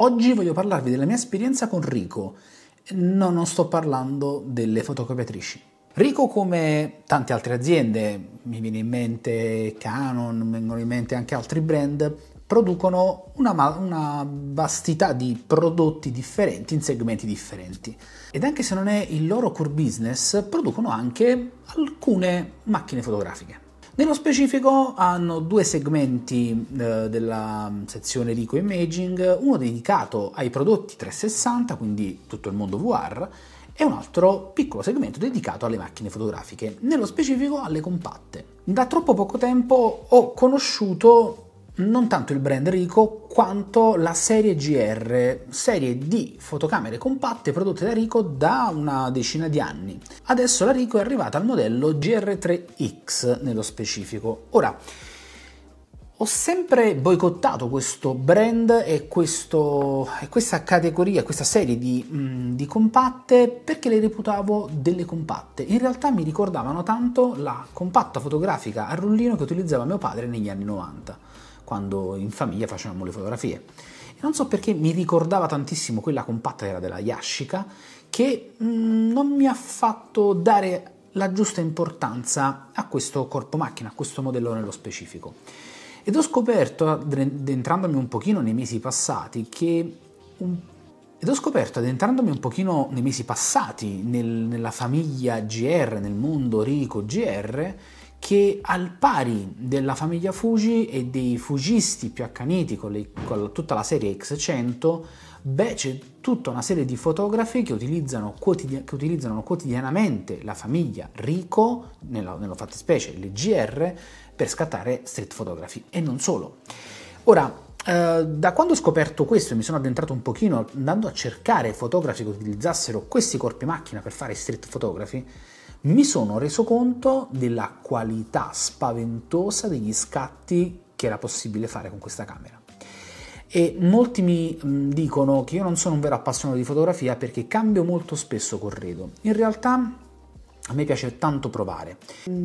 Oggi voglio parlarvi della mia esperienza con Rico, no, non sto parlando delle fotocopiatrici. Rico, come tante altre aziende, mi viene in mente Canon, mi vengono in mente anche altri brand, producono una, una, vastità di prodotti differenti in segmenti differenti. Ed anche se non è il loro core business, producono anche alcune macchine fotografiche. Nello specifico hanno due segmenti eh, della mm, sezione Rico Imaging, uno dedicato ai prodotti 360, quindi tutto il mondo VR, e un altro piccolo segmento dedicato alle macchine fotografiche, nello specifico alle compatte. Da troppo poco tempo ho conosciuto non tanto il brand Rico quanto la serie GR, serie di fotocamere compatte prodotte da Rico da una decina di anni. Adesso la Rico è arrivata al modello GR3X nello specifico. Ora, ho sempre boicottato questo brand e, questo, e questa categoria, questa serie di, mh, mm, di, compatte perché le reputavo delle compatte. In realtà mi ricordavano tanto la compatta fotografica a rullino che utilizzava mio padre negli anni 90 quando in famiglia facevamo le fotografie. E non so perché mi ricordava tantissimo quella compatta era della Yashica, che mh, mm, non mi ha fatto dare la giusta importanza a questo corpo macchina, a questo modello nello specifico. Ed ho scoperto, addentrandomi un pochino nei mesi passati, che un... ed ho scoperto, addentrandomi un pochino nei mesi passati nel, nella famiglia GR, nel mondo ricco GR, che al pari della famiglia Fuji e dei fugisti più accaniti con, le, con tutta la serie X100, beh, c'è tutta una serie di fotografi che utilizzano, quotidi- che utilizzano quotidianamente la famiglia Rico, nella, nella fattispecie le GR, per scattare street photography e non solo. Ora, Uh, da quando ho scoperto questo e mi sono addentrato un pochino andando a cercare fotografi che utilizzassero questi corpi macchina per fare street photography, mi sono reso conto della qualità spaventosa degli scatti che era possibile fare con questa camera. E molti mi mm, dicono che io non sono un vero appassionato di fotografia perché cambio molto spesso corredo. In realtà a me piace tanto provare.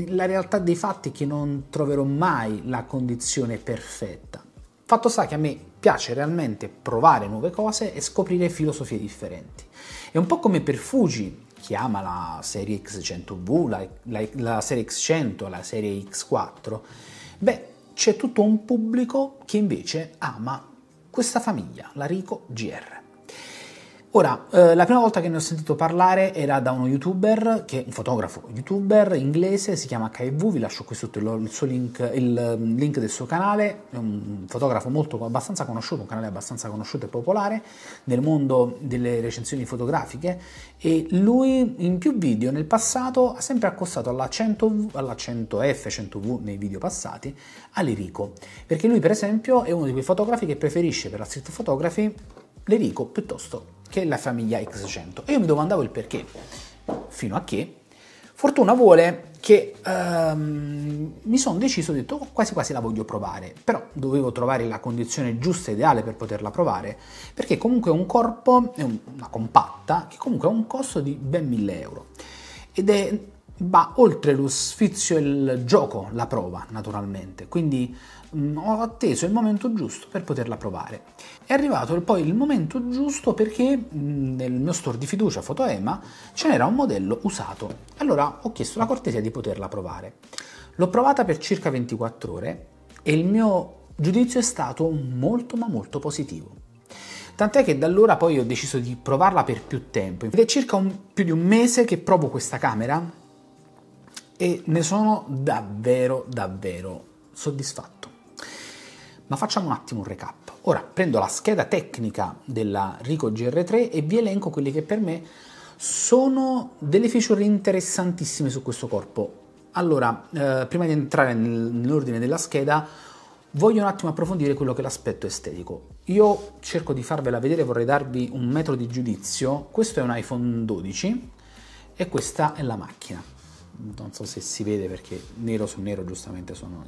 La realtà dei fatti è che non troverò mai la condizione perfetta. Fatto sta che a me piace realmente provare nuove cose e scoprire filosofie differenti. È un po' come per Fuji, chiama la serie X100V, la, la, la serie X100, la serie X4, beh, c'è tutto un pubblico che invece ama questa famiglia, la Rico GR. Ora, eh, la prima volta che ne ho sentito parlare era da uno youtuber, che è un fotografo youtuber inglese, si chiama KV, vi lascio qui sotto il, il, link, il mm, link, del suo canale, è un fotografo molto, abbastanza conosciuto, un canale abbastanza conosciuto e popolare nel mondo delle recensioni fotografiche e lui in più video nel passato ha sempre accostato alla, 100, alla 100F, 100V nei video passati, all'Erico, perché lui per esempio è uno di quei fotografi che preferisce per la street photography l'Erico piuttosto che è la famiglia X100. E io mi domandavo il perché, fino a che Fortuna vuole che ehm, mi sono deciso, ho detto oh, quasi quasi la voglio provare, però dovevo trovare la condizione giusta e ideale per poterla provare, perché comunque è un corpo, è una compatta, che comunque ha un costo di ben 1000 euro. Ed è va oltre lo sfizio e il gioco, la prova naturalmente, quindi mh, mm, ho atteso il momento giusto per poterla provare è arrivato poi il momento giusto perché mm, nel mio store di fiducia Fotoema ce n'era un modello usato. Allora ho chiesto la cortesia di poterla provare. L'ho provata per circa 24 ore e il mio giudizio è stato molto ma molto positivo. Tant'è che da allora poi ho deciso di provarla per più tempo. Ed è circa un, più di un mese che provo questa camera e ne sono davvero davvero soddisfatto. Ma facciamo un attimo un recap. Ora prendo la scheda tecnica della Rico GR3 e vi elenco quelli che per me sono delle feature interessantissime su questo corpo. Allora, eh, prima di entrare nel, nell'ordine della scheda, voglio un attimo approfondire quello che è l'aspetto estetico. Io cerco di farvela vedere, vorrei darvi un metro di giudizio. Questo è un iPhone 12 e questa è la macchina non so se si vede perché nero su nero giustamente sono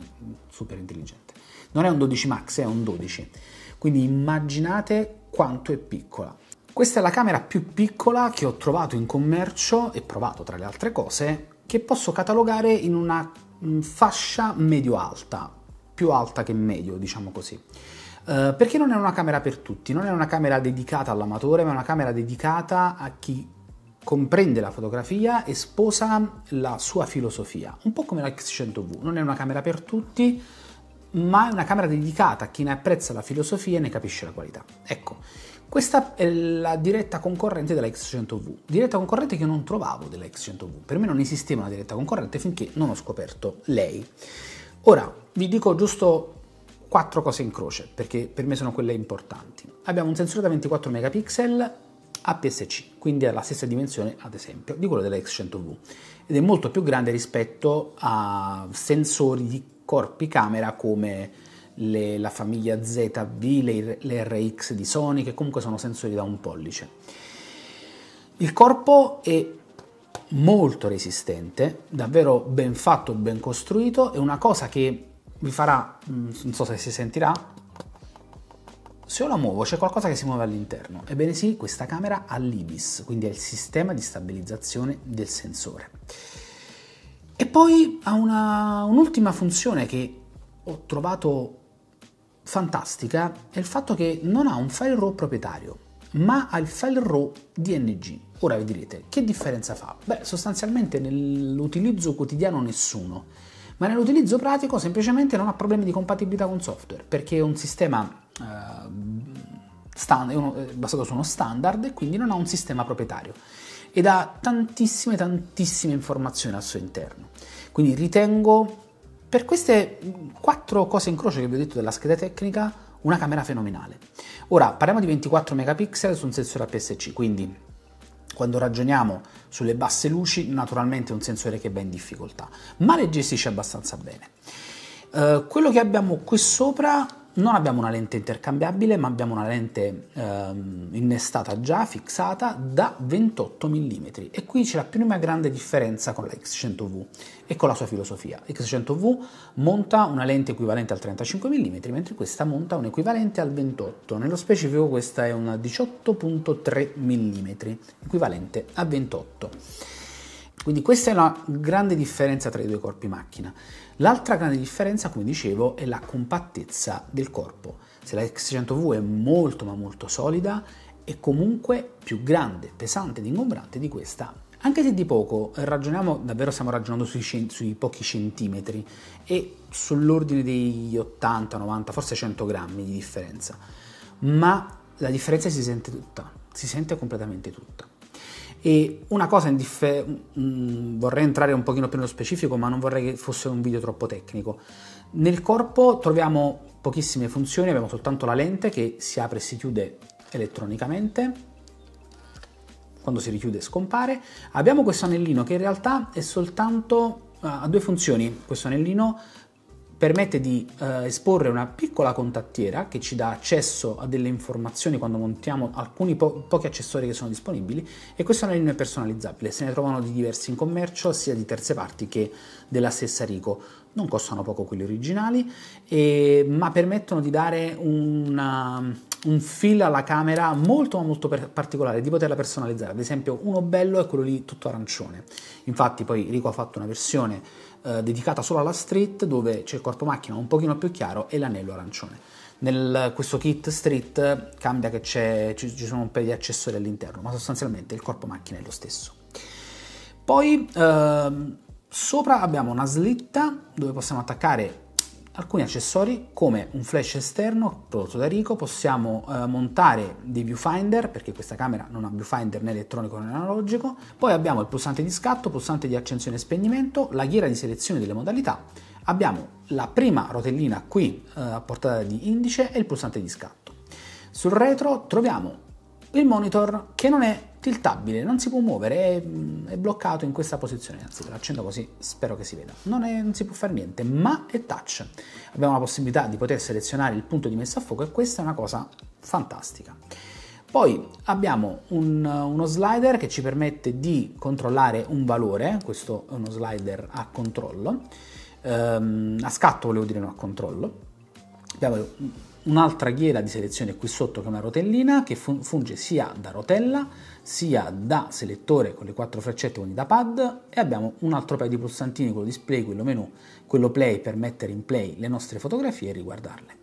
super intelligente. Non è un 12 Max, è un 12. Quindi immaginate quanto è piccola. Questa è la camera più piccola che ho trovato in commercio e provato tra le altre cose che posso catalogare in una fascia medio-alta, più alta che medio, diciamo così. Uh, perché non è una camera per tutti, non è una camera dedicata all'amatore, ma è una camera dedicata a chi comprende la fotografia e sposa la sua filosofia, un po' come la X100V, non è una camera per tutti, ma è una camera dedicata a chi ne apprezza la filosofia e ne capisce la qualità. Ecco, questa è la diretta concorrente della X100V, diretta concorrente che non trovavo della X100V, per me non esisteva una diretta concorrente finché non ho scoperto lei. Ora, vi dico giusto quattro cose in croce, perché per me sono quelle importanti. Abbiamo un sensore da 24 megapixel APS-C, quindi è la stessa dimensione ad esempio di quello dell'X100V ed è molto più grande rispetto a sensori di corpi camera come le, la famiglia ZV, le, le RX di Sony che comunque sono sensori da un pollice. Il corpo è molto resistente, davvero ben fatto, ben costruito, e una cosa che vi farà, mm, non so se si sentirà, se io la muovo c'è qualcosa che si muove all'interno. Ebbene sì, questa camera ha l'IBIS, quindi è il sistema di stabilizzazione del sensore. E poi ha una, un'ultima funzione che ho trovato fantastica, è il fatto che non ha un file RAW proprietario, ma ha il file RAW DNG. Ora vi direte, che differenza fa? Beh, sostanzialmente nell'utilizzo quotidiano nessuno ma nell'utilizzo pratico semplicemente non ha problemi di compatibilità con software, perché è un sistema eh, stand, è uno, è eh, basato su uno standard e quindi non ha un sistema proprietario ed ha tantissime tantissime informazioni al suo interno. Quindi ritengo per queste quattro cose in croce che vi ho detto della scheda tecnica una camera fenomenale. Ora parliamo di 24 megapixel su un sensore APS-C, quindi quando ragioniamo sulle basse luci, naturalmente è un sensore che va in difficoltà, ma le gestisce abbastanza bene. Eh, quello che abbiamo qui sopra non abbiamo una lente intercambiabile, ma abbiamo una lente ehm, innestata già, fissata, da 28 mm. E qui c'è la prima grande differenza con la X100V e con la sua filosofia. X100V monta una lente equivalente al 35 mm, mentre questa monta un equivalente al 28. Nello specifico questa è una 18.3 mm, equivalente a 28. Quindi questa è la grande differenza tra i due corpi macchina. L'altra grande differenza, come dicevo, è la compattezza del corpo. Se la X100V è molto ma molto solida, è comunque più grande, pesante ed ingombrante di questa. Anche se di poco, ragioniamo, davvero stiamo ragionando sui, sui pochi centimetri e sull'ordine degli 80, 90, forse 100 grammi di differenza. Ma la differenza si sente tutta, si sente completamente tutta. E una cosa indiffer- mh, mm, vorrei entrare un pochino più nello specifico, ma non vorrei che fosse un video troppo tecnico. Nel corpo troviamo pochissime funzioni, abbiamo soltanto la lente che si apre e si chiude elettronicamente quando si richiude scompare. Abbiamo questo anellino che in realtà è soltanto eh, ha due funzioni questo anellino permette di eh, esporre una piccola contattiera che ci dà accesso a delle informazioni quando montiamo alcuni po- pochi accessori che sono disponibili e questo è una linea personalizzabile, se ne trovano di diversi in commercio sia di terze parti che della stessa Rico. Non costano poco quelli originali, e, ma permettono di dare una, un feel alla camera molto molto particolare di poterla personalizzare ad esempio uno bello è quello lì tutto arancione infatti poi Rico ha fatto una versione eh, dedicata solo alla street dove c'è il corpo macchina un pochino più chiaro e l'anello arancione nel questo kit street eh, cambia che ci, ci sono un paio di accessori all'interno ma sostanzialmente il corpo macchina è lo stesso poi ehm, sopra abbiamo una slitta dove possiamo attaccare alcuni accessori come un flash esterno prodotto da Rico, possiamo eh, montare dei viewfinder perché questa camera non ha viewfinder né elettronico né analogico, poi abbiamo il pulsante di scatto, pulsante di accensione e spegnimento, la ghiera di selezione delle modalità, abbiamo la prima rotellina qui eh, a portata di indice e il pulsante di scatto. Sul retro troviamo il monitor che non è tiltabile, non si può muovere, è, mm, è bloccato in questa posizione, anzi lo accendo così, spero che si veda, non, è, non, si può fare niente, ma è touch, abbiamo la possibilità di poter selezionare il punto di messa a fuoco e questa è una cosa fantastica. Poi abbiamo un, uno slider che ci permette di controllare un valore, questo è uno slider a controllo, ehm, a scatto volevo dire no a controllo, abbiamo un'altra ghiera di selezione qui sotto che è una rotellina che funge sia da rotella sia da selettore con le quattro freccette quindi da pad e abbiamo un altro paio di pulsantini quello display, quello menu, quello play per mettere in play le nostre fotografie e riguardarle.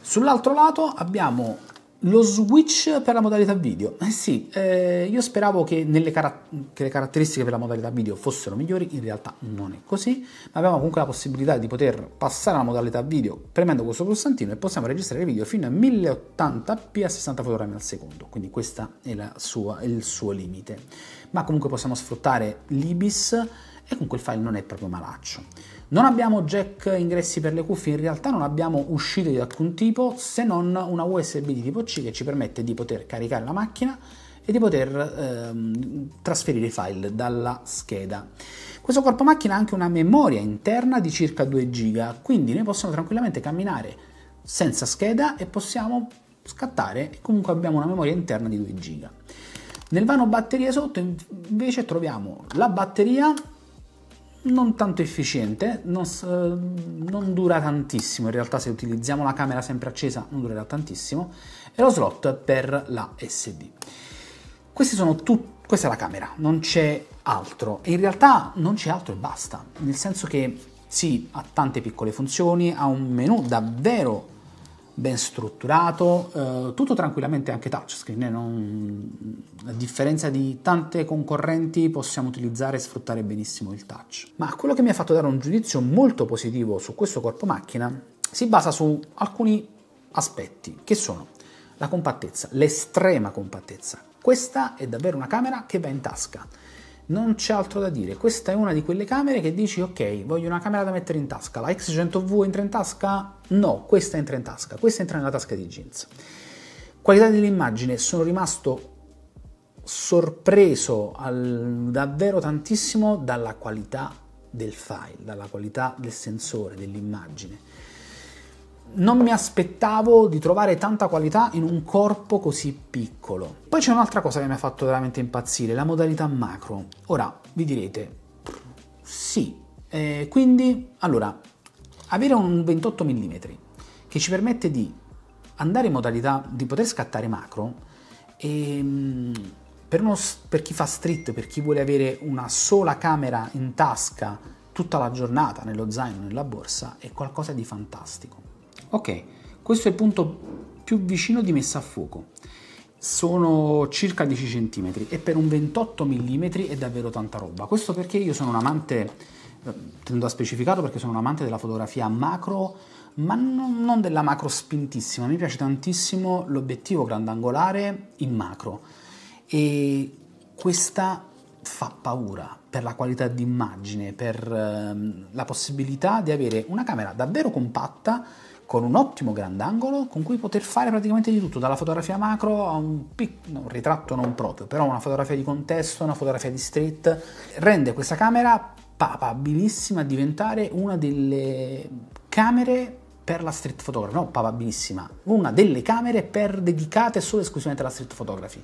Sull'altro lato abbiamo lo switch per la modalità video. Eh sì, eh, io speravo che, car- che, le caratteristiche per la modalità video fossero migliori, in realtà non è così, ma abbiamo comunque la possibilità di poter passare alla modalità video premendo questo pulsantino e possiamo registrare video fino a 1080p a 60 fotogrammi al secondo, quindi questo è sua, il suo limite. Ma comunque possiamo sfruttare l'IBIS e comunque il file non è proprio malaccio. Non abbiamo jack ingressi per le cuffie, in realtà non abbiamo uscite di alcun tipo se non una USB di tipo C che ci permette di poter caricare la macchina e di poter ehm, trasferire i file dalla scheda. Questo corpo macchina ha anche una memoria interna di circa 2 GB, quindi noi possiamo tranquillamente camminare senza scheda e possiamo scattare e comunque abbiamo una memoria interna di 2 GB. Nel vano batterie sotto invece troviamo la batteria non tanto efficiente, non, eh, non, dura tantissimo, in realtà se utilizziamo la camera sempre accesa non durerà tantissimo, e lo slot per la SD. Questi sono tutti questa è la camera, non c'è altro. E in realtà non c'è altro e basta, nel senso che sì, ha tante piccole funzioni, ha un menu davvero ben strutturato, eh, tutto tranquillamente anche touchscreen, eh, non, a differenza di tante concorrenti possiamo utilizzare e sfruttare benissimo il touch. Ma quello che mi ha fatto dare un giudizio molto positivo su questo corpo macchina si basa su alcuni aspetti che sono la compattezza, l'estrema compattezza. Questa è davvero una camera che va in tasca non c'è altro da dire. Questa è una di quelle camere che dici ok, voglio una camera da mettere in tasca. La X100V entra in tasca? No, questa entra in tasca, questa entra nella tasca di jeans. Qualità dell'immagine, sono rimasto sorpreso al, davvero tantissimo dalla qualità del file, dalla qualità del sensore, dell'immagine non mi aspettavo di trovare tanta qualità in un corpo così piccolo. Poi c'è un'altra cosa che mi ha fatto veramente impazzire, la modalità macro. Ora, vi direte, sì, eh, quindi, allora, avere un 28 mm che ci permette di andare in modalità, di poter scattare macro, e, ehm, per, uno, per chi fa street, per chi vuole avere una sola camera in tasca tutta la giornata nello zaino, nella borsa, è qualcosa di fantastico. Ok, questo è il punto più vicino di messa a fuoco. Sono circa 10 cm e per un 28 mm è davvero tanta roba. Questo perché io sono un amante, eh, tendo a specificarlo perché sono un amante della fotografia macro, ma non, della macro spintissima. Mi piace tantissimo l'obiettivo grandangolare in macro. E questa fa paura per la qualità di immagine, per ehm, la possibilità di avere una camera davvero compatta con un ottimo grandangolo con cui poter fare praticamente di tutto, dalla fotografia macro a un, pic- un ritratto non proprio, però una fotografia di contesto, una fotografia di street, rende questa camera papabilissima a diventare una delle camere per la street photography, no, papabilissima, una delle camere per dedicate solo e esclusivamente alla street photography.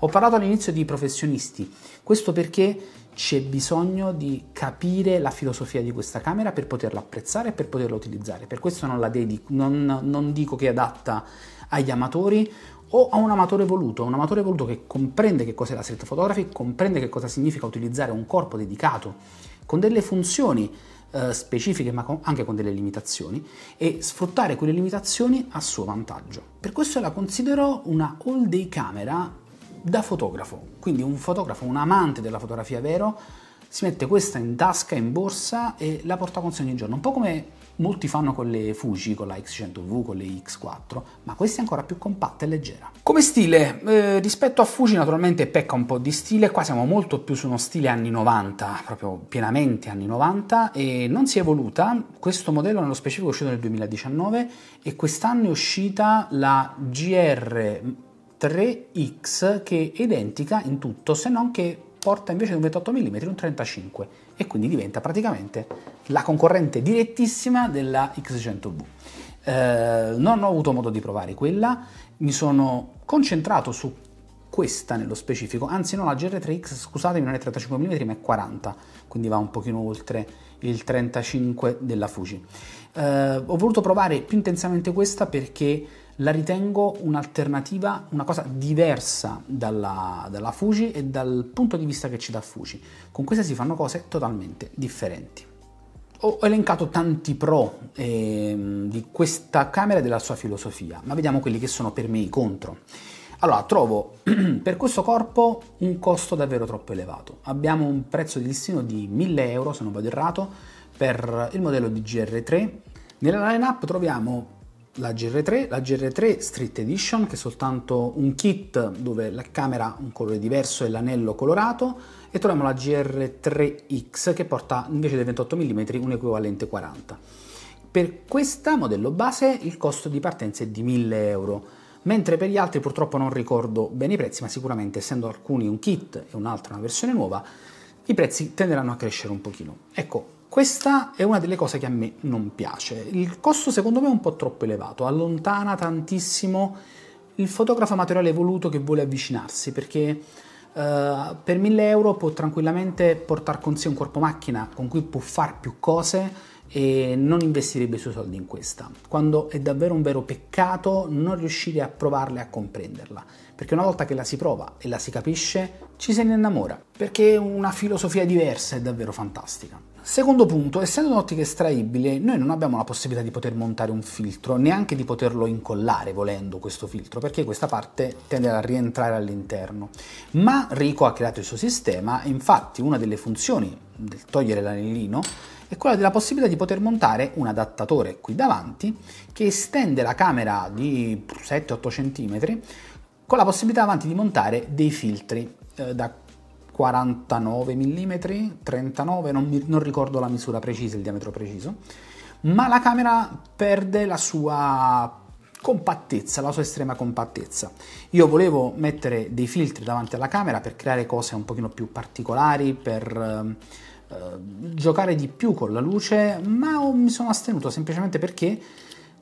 Ho parlato all'inizio di professionisti, questo perché c'è bisogno di capire la filosofia di questa camera per poterla apprezzare e per poterla utilizzare, per questo non la dedico, non, non dico che è adatta agli amatori o a un amatore voluto, un amatore voluto che comprende che cos'è la street photography, comprende che cosa significa utilizzare un corpo dedicato con delle funzioni eh, specifiche ma con, anche con delle limitazioni e sfruttare quelle limitazioni a suo vantaggio. Per questo la considero una all day camera da fotografo, quindi un fotografo, un amante della fotografia vero, si mette questa in tasca, in borsa e la porta con sé ogni giorno, un po' come Molti fanno con le Fuji, con la X100V, con le X4, ma questa è ancora più compatta e leggera. Come stile, eh, rispetto a Fuji naturalmente pecca un po' di stile, qua siamo molto più su uno stile anni 90, proprio pienamente anni 90 e non si è evoluta, questo modello nello specifico è uscito nel 2019 e quest'anno è uscita la GR 3X che è identica in tutto, se non che porta invece di un 28 mm un 35 mm e quindi diventa praticamente la concorrente direttissima della X100V. Eh, non ho avuto modo di provare quella, mi sono concentrato su questa nello specifico, anzi no, la GR3X, scusatemi, non è 35 mm ma è 40, quindi va un pochino oltre il 35 della Fuji. Eh, ho voluto provare più intensamente questa perché la ritengo un'alternativa, una cosa diversa dalla, dalla Fuji e dal punto di vista che ci dà Fuji. Con questa si fanno cose totalmente differenti. Ho elencato tanti pro eh, di questa camera e della sua filosofia, ma vediamo quelli che sono per me i contro. Allora, trovo per questo corpo un costo davvero troppo elevato. Abbiamo un prezzo di listino di 1000 euro, se non vado errato, per il modello di GR3. Nella line-up troviamo la GR3, la GR3 Street Edition che è soltanto un kit dove la camera ha un colore diverso e l'anello colorato e troviamo la GR3X che porta invece dei 28 mm un equivalente 40. Per questa modello base il costo di partenza è di 1000 euro, mentre per gli altri purtroppo non ricordo bene i prezzi, ma sicuramente essendo alcuni un kit e un'altra una versione nuova, i prezzi tenderanno a crescere un pochino. Ecco, questa è una delle cose che a me non piace. Il costo secondo me è un po' troppo elevato, allontana tantissimo il fotografo amatoriale voluto che vuole avvicinarsi perché Uh, per 1000 euro può tranquillamente portare con sé un corpo macchina con cui può fare più cose e non investirebbe i suoi soldi in questa, quando è davvero un vero peccato non riuscire a provarla e a comprenderla, perché una volta che la si prova e la si capisce ci se ne innamora, perché una filosofia diversa è davvero fantastica. Secondo punto, essendo un'ottica estraibile, noi non abbiamo la possibilità di poter montare un filtro, neanche di poterlo incollare volendo questo filtro, perché questa parte tende a rientrare all'interno. Ma Rico ha creato il suo sistema e infatti una delle funzioni del togliere l'anellino è quella della possibilità di poter montare un adattatore qui davanti che estende la camera di 7-8 cm con la possibilità davanti di montare dei filtri eh, da 49 mm, 39, non, mi, non ricordo la misura precisa, il diametro preciso, ma la camera perde la sua compattezza, la sua estrema compattezza. Io volevo mettere dei filtri davanti alla camera per creare cose un pochino più particolari, per ehm, eh, giocare di più con la luce, ma mi sono astenuto semplicemente perché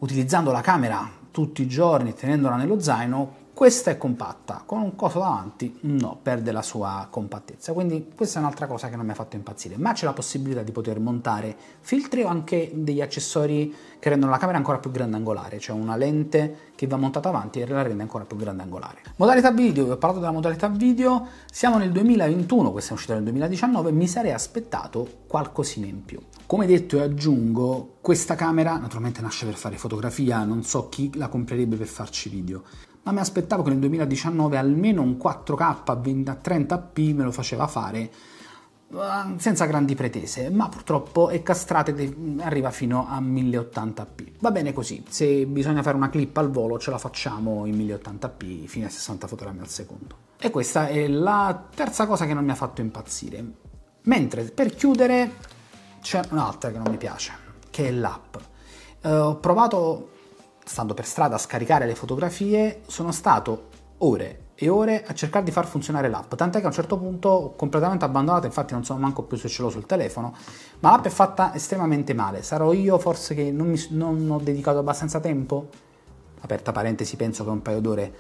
utilizzando la camera tutti i giorni, tenendola nello zaino, questa è compatta, con un coso davanti no, perde la sua compattezza, quindi questa è un'altra cosa che non mi ha fatto impazzire, ma c'è la possibilità di poter montare filtri o anche degli accessori che rendono la camera ancora più grandangolare, cioè una lente che va montata avanti e la rende ancora più grandangolare. Modalità video, vi ho parlato della modalità video, siamo nel 2021, questa è uscita nel 2019, mi sarei aspettato qualcosina in più. Come detto e aggiungo, questa camera naturalmente nasce per fare fotografia, non so chi la comprerebbe per farci video ma mi aspettavo che nel 2019 almeno un 4K a 30p me lo faceva fare eh, senza grandi pretese, ma purtroppo è castrato ed arriva fino a 1080p. Va bene così, se bisogna fare una clip al volo ce la facciamo in 1080p fino a 60 fotogrammi al secondo. E questa è la terza cosa che non mi ha fatto impazzire. Mentre per chiudere c'è un'altra che non mi piace, che è l'app. Uh, ho provato stando per strada a scaricare le fotografie, sono stato ore e ore a cercare di far funzionare l'app, tant'è che a un certo punto ho completamente abbandonato, infatti non so manco più se ce l'ho sul telefono, ma l'app è fatta estremamente male, sarò io forse che non, mi, non ho dedicato abbastanza tempo, aperta parentesi penso che un paio d'ore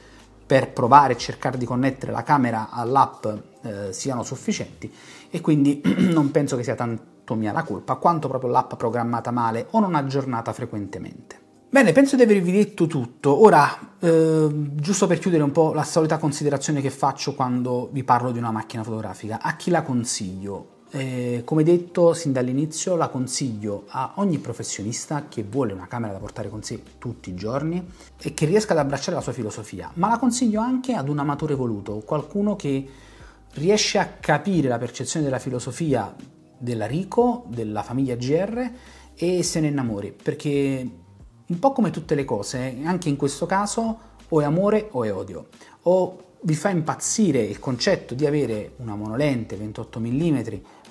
per provare e cercare di connettere la camera all'app eh, siano sufficienti e quindi non penso che sia tanto mia la colpa quanto proprio l'app programmata male o non aggiornata frequentemente. Bene, penso di avervi detto tutto. Ora, eh, giusto per chiudere un po' la solita considerazione che faccio quando vi parlo di una macchina fotografica, a chi la consiglio? Eh, come detto sin dall'inizio, la consiglio a ogni professionista che vuole una camera da portare con sé tutti i giorni e che riesca ad abbracciare la sua filosofia, ma la consiglio anche ad un amatore voluto, qualcuno che riesce a capire la percezione della filosofia della Rico, della famiglia GR e se ne innamori, perché un po' come tutte le cose, anche in questo caso o è amore o è odio. O vi fa impazzire il concetto di avere una monolente 28 mm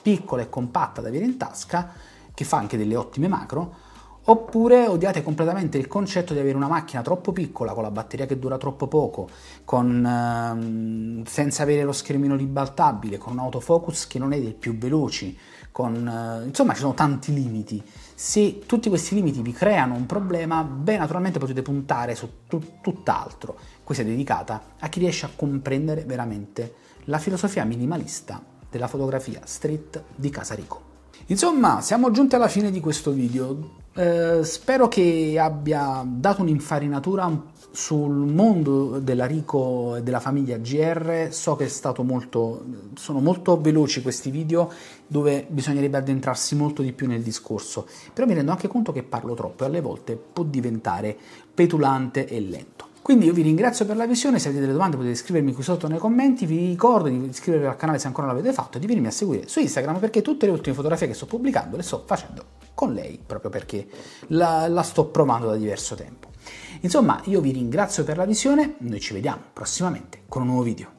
piccola e compatta da avere in tasca, che fa anche delle ottime macro, oppure odiate completamente il concetto di avere una macchina troppo piccola, con la batteria che dura troppo poco, con, ehm, senza avere lo schermino ribaltabile, con un autofocus che non è dei più veloci, con, eh, insomma ci sono tanti limiti. Se tutti questi limiti vi creano un problema, beh naturalmente potete puntare su t- tutt'altro. Questa è dedicata a chi riesce a comprendere veramente la filosofia minimalista della fotografia street di Casarico. Insomma, siamo giunti alla fine di questo video. Eh, spero che abbia dato un'infarinatura sul mondo dell'Arico e della famiglia GR. So che molto, sono molto veloci questi video dove bisognerebbe addentrarsi molto di più nel discorso, però mi rendo anche conto che parlo troppo e alle volte può diventare petulante e lento. Quindi io vi ringrazio per la visione, se avete delle domande potete scrivermi qui sotto nei commenti, vi ricordo di iscrivervi al canale se ancora non l'avete fatto e di venirmi a seguire su Instagram perché tutte le ultime fotografie che sto pubblicando le sto facendo con lei proprio perché la, la sto provando da diverso tempo. Insomma, io vi ringrazio per la visione, noi ci vediamo prossimamente con un nuovo video.